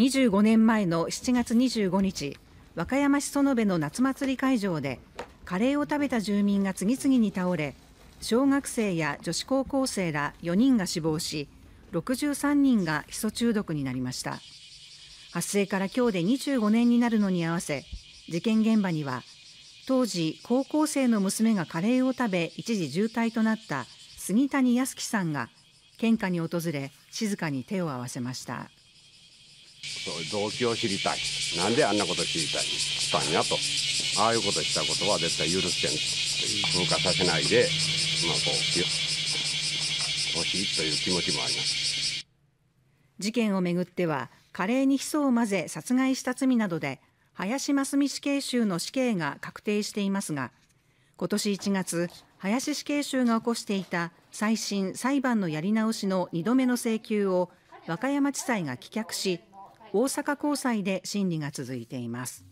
25年前の7月25日和歌山市園部の夏祭り会場でカレーを食べた住民が次々に倒れ小学生や女子高校生ら4人が死亡し63人がヒ素中毒になりました発生から今日で25年になるのに合わせ事件現場には当時高校生の娘がカレーを食べ一時重体となった杉谷康樹さんが献花に訪れ静かに手を合わせました。そう動機を知りたいなんであんなこと知りたいしたんやとああいうことしたことは絶対許せん風化させないで、まあ、こう欲しいという気持ちもあります事件をめぐってはカレーにヒ素を混ぜ殺害した罪などで林真澄死刑囚の死刑が確定していますが今年1月林死刑囚が起こしていた再審・裁判のやり直しの2度目の請求を和歌山地裁が棄却し大阪高裁で審理が続いています